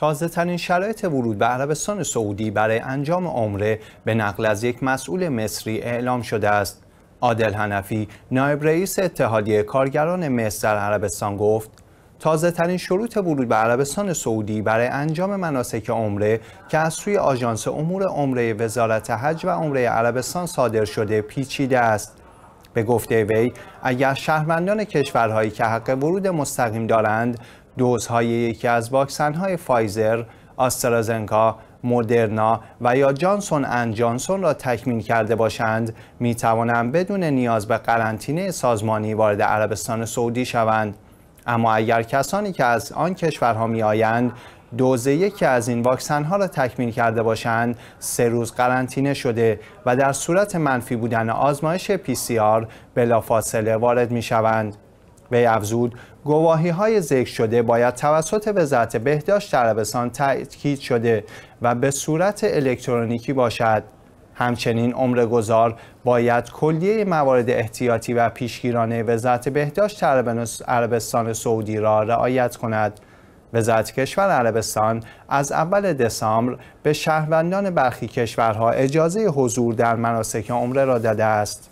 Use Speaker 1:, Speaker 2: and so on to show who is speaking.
Speaker 1: تازه ترین شرایط ورود به عربستان سعودی برای انجام عمره به نقل از یک مسئول مصری اعلام شده است. عادل هنفی نایب رئیس اتحادیه کارگران مصر در عربستان گفت تازه ترین شروط ورود به عربستان سعودی برای انجام مناسک عمره که از سوی آژانس امور عمره وزارت حج و عمره عربستان صادر شده پیچیده است. به گفته وی اگر شهروندان کشورهایی که حق ورود مستقیم دارند دوزهای یکی از واکسن فایزر، آسترازنکا، مدرنا و یا جانسون اند جانسون را تکمیل کرده باشند می توانند بدون نیاز به قرنطینه سازمانی وارد عربستان سعودی شوند اما اگر کسانی که از آن کشورها می آیند دوز یکی از این واکسن ها را تکمیل کرده باشند سه روز قرنطینه شده و در صورت منفی بودن آزمایش پی سی آر بلافاصله وارد می شوند وی افزود گواهی های ذکر شده باید توسط وزارت بهداشت عربستان تأکید شده و به صورت الکترونیکی باشد همچنین عمر گذار باید کلیه موارد احتیاطی و پیشگیرانه وزارت بهداشت عربستان سعودی را رعایت کند وزارت کشور عربستان از اول دسامبر به شهروندان برخی کشورها اجازه حضور در مناسک عمره را داده است